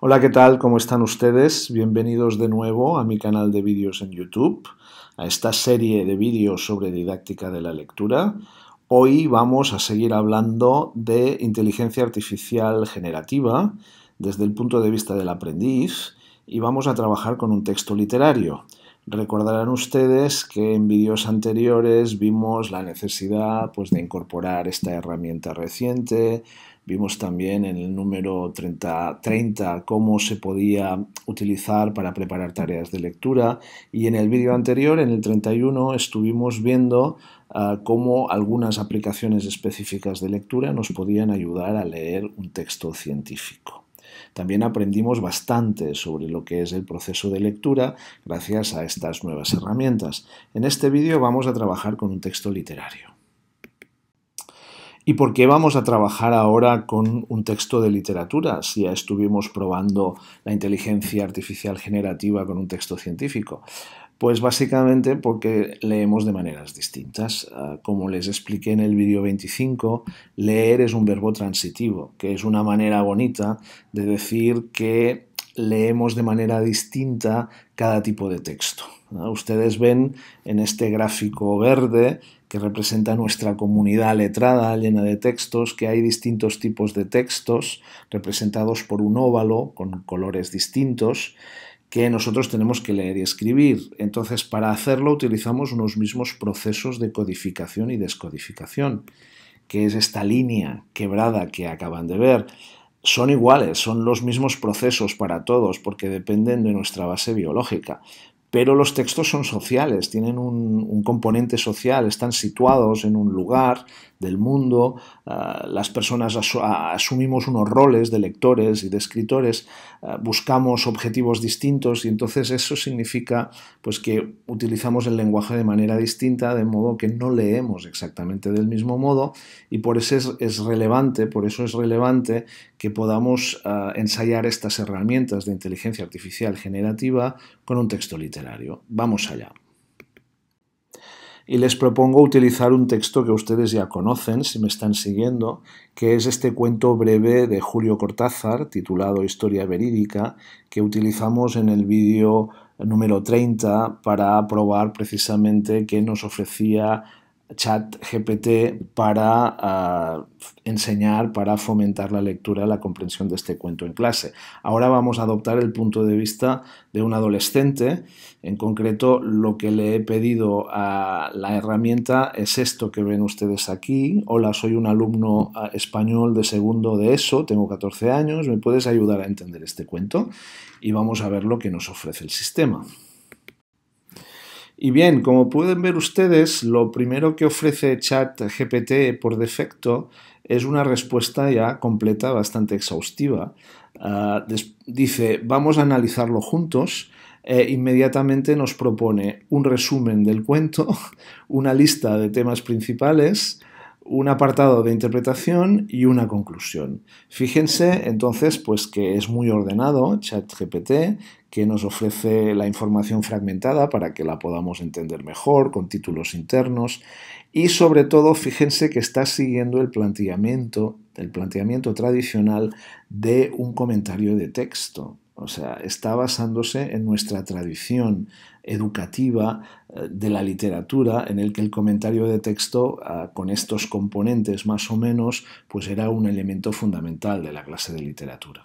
Hola, ¿qué tal? ¿Cómo están ustedes? Bienvenidos de nuevo a mi canal de vídeos en YouTube, a esta serie de vídeos sobre didáctica de la lectura. Hoy vamos a seguir hablando de inteligencia artificial generativa desde el punto de vista del aprendiz y vamos a trabajar con un texto literario. Recordarán ustedes que en vídeos anteriores vimos la necesidad pues, de incorporar esta herramienta reciente, Vimos también en el número 30, 30 cómo se podía utilizar para preparar tareas de lectura y en el vídeo anterior, en el 31, estuvimos viendo ah, cómo algunas aplicaciones específicas de lectura nos podían ayudar a leer un texto científico. También aprendimos bastante sobre lo que es el proceso de lectura gracias a estas nuevas herramientas. En este vídeo vamos a trabajar con un texto literario. ¿Y por qué vamos a trabajar ahora con un texto de literatura si ya estuvimos probando la inteligencia artificial generativa con un texto científico? Pues básicamente porque leemos de maneras distintas. Ah, como les expliqué en el vídeo 25, leer es un verbo transitivo, que es una manera bonita de decir que leemos de manera distinta cada tipo de texto. Ustedes ven en este gráfico verde que representa nuestra comunidad letrada llena de textos, que hay distintos tipos de textos representados por un óvalo con colores distintos que nosotros tenemos que leer y escribir. Entonces, para hacerlo utilizamos unos mismos procesos de codificación y descodificación, que es esta línea quebrada que acaban de ver. Son iguales, son los mismos procesos para todos, porque dependen de nuestra base biológica, pero los textos son sociales, tienen un, componente social, están situados en un lugar, del mundo, eh, las personas asumimos unos roles de lectores y de escritores, eh, buscamos objetivos distintos y entonces eso significa pues, que utilizamos el lenguaje de manera distinta, de modo que no leemos exactamente del mismo modo y por eso es, relevante, por eso es relevante que podamos eh, ensayar estas herramientas de inteligencia artificial generativa con un texto literario. Vamos allá y les propongo utilizar un texto que ustedes ya conocen si me están siguiendo, que es este cuento breve de Julio Cortázar titulado Historia Verídica, que utilizamos en el vídeo número 30 para probar precisamente qué nos ofrecía chat GPT para ah, enseñar, para fomentar la lectura, la comprensión de este cuento en clase. Ahora vamos a adoptar el punto de vista de un adolescente. En concreto, lo que le he pedido a la herramienta es esto que ven ustedes aquí. Hola, soy un alumno ah, español de segundo de ESO, tengo 14 años, ¿me puedes ayudar a entender este cuento? Y vamos a ver lo que nos ofrece el sistema. Y bien, como pueden ver ustedes, lo primero que ofrece ChatGPT por defecto es una respuesta ya completa, bastante exhaustiva. Ah, dice, vamos a analizarlo juntos. E inmediatamente nos propone un resumen del cuento, una lista de temas principales, un apartado de interpretación y una conclusión. Fíjense entonces pues que es muy ordenado ChatGPT, que nos ofrece la información fragmentada para que la podamos entender mejor, con títulos internos y sobre todo fíjense que está siguiendo el planteamiento, planteamiento tradicional de un comentario de texto. O sea, está basándose en nuestra tradición educativa eh, de la literatura, en el que el comentario de texto ah, con estos componentes más o menos, pues era un elemento fundamental de la clase de literatura.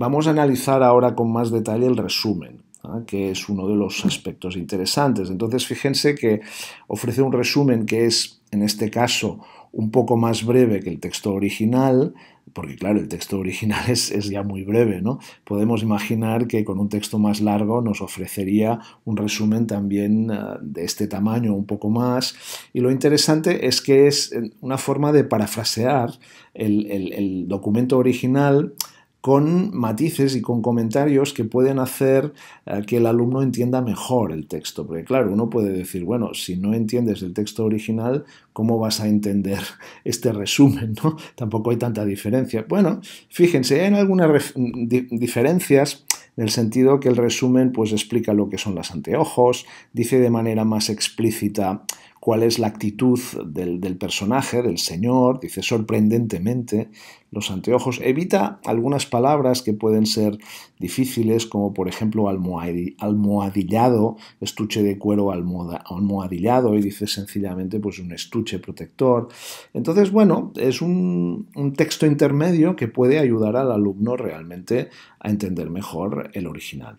Vamos a analizar ahora con más detalle el resumen, ¿ah? que es uno de los aspectos interesantes. Entonces, fíjense que ofrece un resumen que es, en este caso, un poco más breve que el texto original, porque claro, el texto original es, ya muy breve, ¿no? Podemos imaginar que con un texto más largo nos ofrecería un resumen también ah, de este tamaño, un poco más. Y lo interesante es que es una forma de parafrasear el documento original con matices y con comentarios que pueden hacer eh, que el alumno entienda mejor el texto. Porque claro, uno puede decir, bueno, si no entiendes el texto original, ¿cómo vas a entender este resumen? ¿no? Tampoco hay tanta diferencia. Bueno, fíjense, hay algunas mm, diferencias en el sentido que el resumen pues explica lo que son las anteojos, dice de manera más explícita cuál es la actitud del, personaje, del señor, dice sorprendentemente los anteojos, evita algunas palabras que pueden ser difíciles, como por ejemplo almohadillado, estuche de cuero almohadillado, y dice sencillamente pues un estuche protector. Entonces, bueno, es un, un texto intermedio que puede ayudar al alumno realmente a entender mejor el original.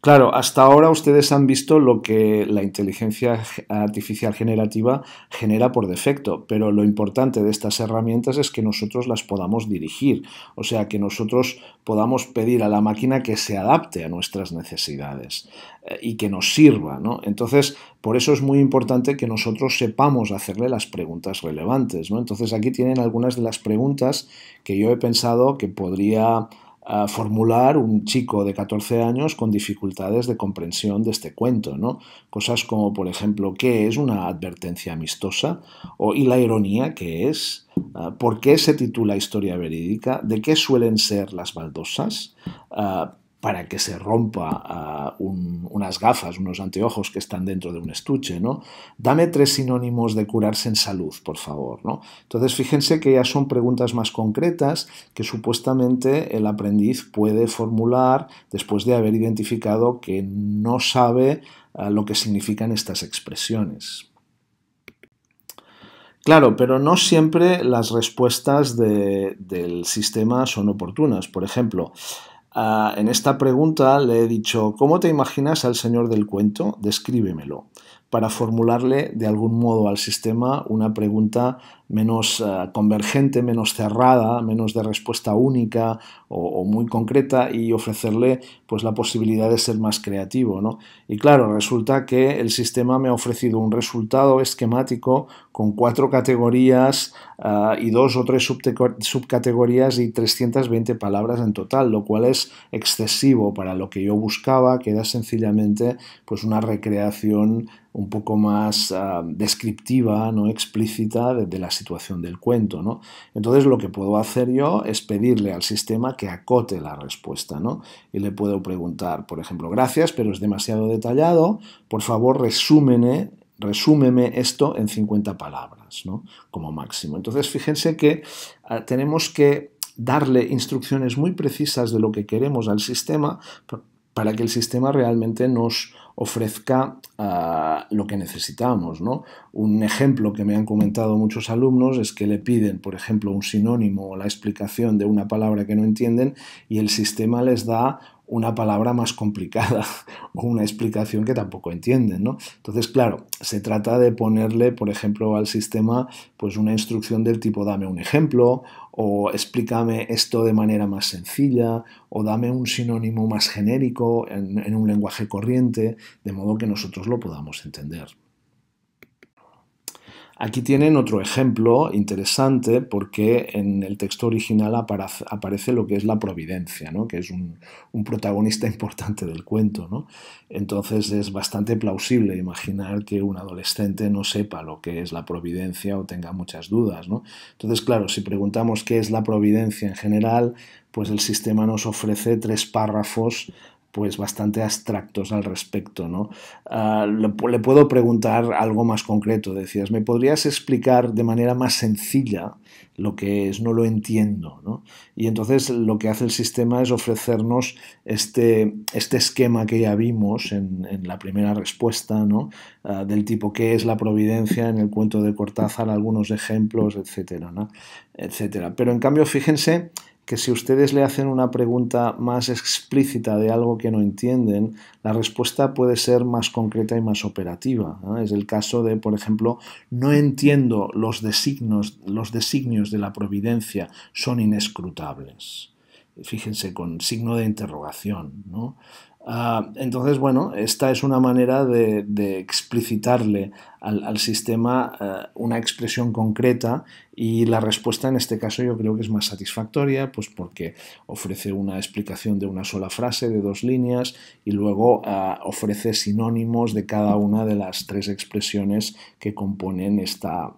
Claro, hasta ahora ustedes han visto lo que la inteligencia artificial generativa genera por defecto, pero lo importante de estas herramientas es que nosotros las podamos dirigir, o sea, que nosotros podamos pedir a la máquina que se adapte a nuestras necesidades eh, y que nos sirva, Entonces, por eso es muy importante que nosotros sepamos hacerle las preguntas relevantes, ¿no? Entonces, aquí tienen algunas de las preguntas que yo he pensado que podría formular un chico de 14 años con dificultades de comprensión de este cuento, ¿no? Cosas como, por ejemplo, ¿qué es una advertencia amistosa? O, y la ironía, ¿qué es? Ah, ¿Por qué se titula Historia verídica? ¿De qué suelen ser las baldosas? Ah, para que se rompa eh, unas gafas, unos anteojos que están dentro de un estuche, ¿no? Dame tres sinónimos de curarse en salud, por favor, ¿no? Entonces, fíjense que ya son preguntas más concretas que supuestamente el aprendiz puede formular después de haber identificado que no sabe eh, lo que significan estas expresiones. Claro, pero no siempre las respuestas del sistema son oportunas. Por ejemplo, Ah, en esta pregunta le he dicho, ¿cómo te imaginas al señor del cuento? Descríbemelo para formularle de algún modo al sistema una pregunta menos eh, convergente, menos cerrada, menos de respuesta única o, muy concreta y ofrecerle pues la posibilidad de ser más creativo. ¿no? Y claro, resulta que el sistema me ha ofrecido un resultado esquemático con cuatro categorías eh, y dos o tres subcategorías y 320 palabras en total, lo cual es excesivo para lo que yo buscaba, que era sencillamente pues una recreación un poco más ah, descriptiva, no explícita de, la situación del cuento. ¿no? Entonces lo que puedo hacer yo es pedirle al sistema que acote la respuesta. ¿no? Y le puedo preguntar, por ejemplo, gracias, pero es demasiado detallado, por favor resúmene resúmeme esto en 50 palabras, ¿no? Como máximo. Entonces, fíjense que ah, tenemos que darle instrucciones muy precisas de lo que queremos al sistema para que el sistema realmente nos ofrezca ah, lo que necesitamos. ¿no? Un ejemplo que me han comentado muchos alumnos es que le piden, por ejemplo, un sinónimo o la explicación de una palabra que no entienden y el sistema les da una palabra más complicada o una explicación que tampoco entienden, ¿no? Entonces, claro, se trata de ponerle, por ejemplo, al sistema pues una instrucción del tipo dame un ejemplo o explícame esto de manera más sencilla, o dame un sinónimo más genérico en, un lenguaje corriente, de modo que nosotros lo podamos entender. Aquí tienen otro ejemplo interesante porque en el texto original aparece lo que es la providencia, ¿no? que es un, protagonista importante del cuento. Entonces es bastante plausible imaginar que un adolescente no sepa lo que es la providencia o tenga muchas dudas. Entonces, claro, si preguntamos qué es la providencia en general, pues el sistema nos ofrece tres párrafos pues bastante abstractos al respecto. ¿no? Ah, le, puedo preguntar algo más concreto. Decías, ¿me podrías explicar de manera más sencilla lo que es? No lo entiendo. Y entonces lo que hace el sistema es ofrecernos este, este esquema que ya vimos en, la primera respuesta, ¿no? Ah, del tipo ¿qué es la providencia? En el cuento de Cortázar, algunos ejemplos, etcétera, etcétera. Pero en cambio, fíjense que si ustedes le hacen una pregunta más explícita de algo que no entienden, la respuesta puede ser más concreta y más operativa. Es el caso de, por ejemplo, no entiendo los designios, los designios de la providencia son inescrutables. Fíjense, con signo de interrogación. ¿no? Ah, entonces, bueno, esta es una manera de, explicitarle al, sistema eh, una expresión concreta y la respuesta en este caso yo creo que es más satisfactoria, pues porque ofrece una explicación de una sola frase, de dos líneas, y luego ah, ofrece sinónimos de cada una de las tres expresiones que componen esta,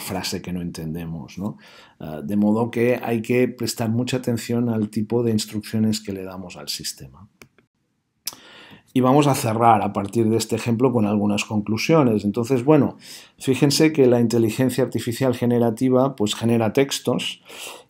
frase que no entendemos. Ah, de modo que hay que prestar mucha atención al tipo de instrucciones que le damos al sistema y vamos a cerrar a partir de este ejemplo con algunas conclusiones. Entonces, bueno, fíjense que la inteligencia artificial generativa pues genera textos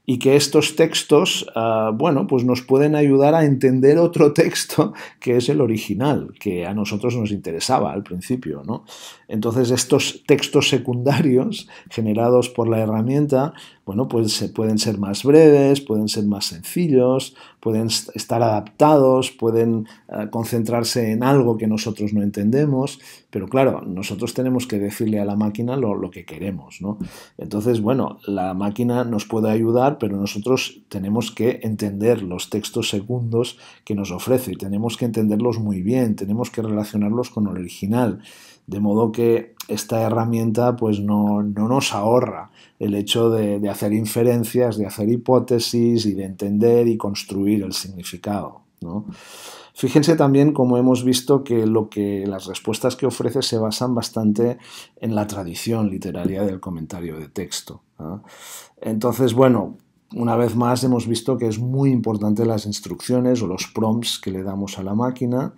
y que estos textos, ah, bueno, pues nos pueden ayudar a entender otro texto que es el original, que a nosotros nos interesaba al principio, ¿no? Entonces estos textos secundarios generados por la herramienta bueno, pues pueden ser más breves, pueden ser más sencillos, pueden estar adaptados, pueden eh, concentrarse en algo que nosotros no entendemos, pero claro, nosotros tenemos que decirle a la máquina lo, que queremos, ¿no? Entonces, bueno, la máquina nos puede ayudar, pero nosotros tenemos que entender los textos segundos que nos ofrece, y tenemos que entenderlos muy bien, tenemos que relacionarlos con el original, de modo que esta herramienta pues no, nos ahorra el hecho de, hacer inferencias, de hacer hipótesis y de entender y construir el significado. Fíjense también como hemos visto que, lo que las respuestas que ofrece se basan bastante en la tradición literaria del comentario de texto. Entonces, bueno, una vez más hemos visto que es muy importante las instrucciones o los prompts que le damos a la máquina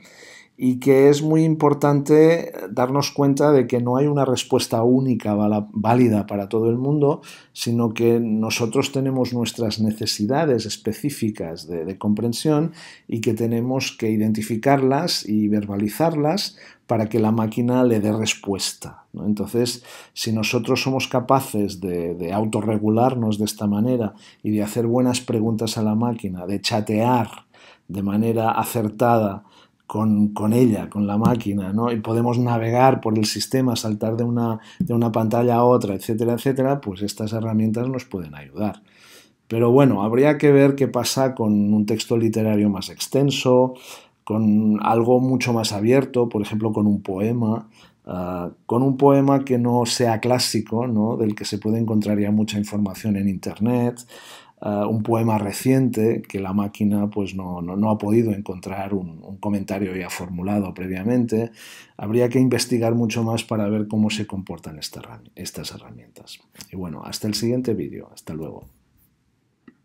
y que es muy importante darnos cuenta de que no hay una respuesta única válida para todo el mundo, sino que nosotros tenemos nuestras necesidades específicas de, comprensión y que tenemos que identificarlas y verbalizarlas para que la máquina le dé respuesta. Entonces, si nosotros somos capaces de, de autorregularnos de esta manera y de hacer buenas preguntas a la máquina, de chatear de manera acertada, con, ella, con la máquina, ¿no? y podemos navegar por el sistema, saltar de una, pantalla a otra, etcétera, etcétera, pues estas herramientas nos pueden ayudar. Pero bueno, habría que ver qué pasa con un texto literario más extenso, con algo mucho más abierto, por ejemplo, con un poema, ah, con un poema que no sea clásico, ¿no? del que se puede encontrar ya mucha información en Internet, eh, un poema reciente que la máquina pues, no, ha podido encontrar un, comentario ya formulado previamente. Habría que investigar mucho más para ver cómo se comportan estas herramientas. Y bueno, hasta el siguiente vídeo. Hasta luego.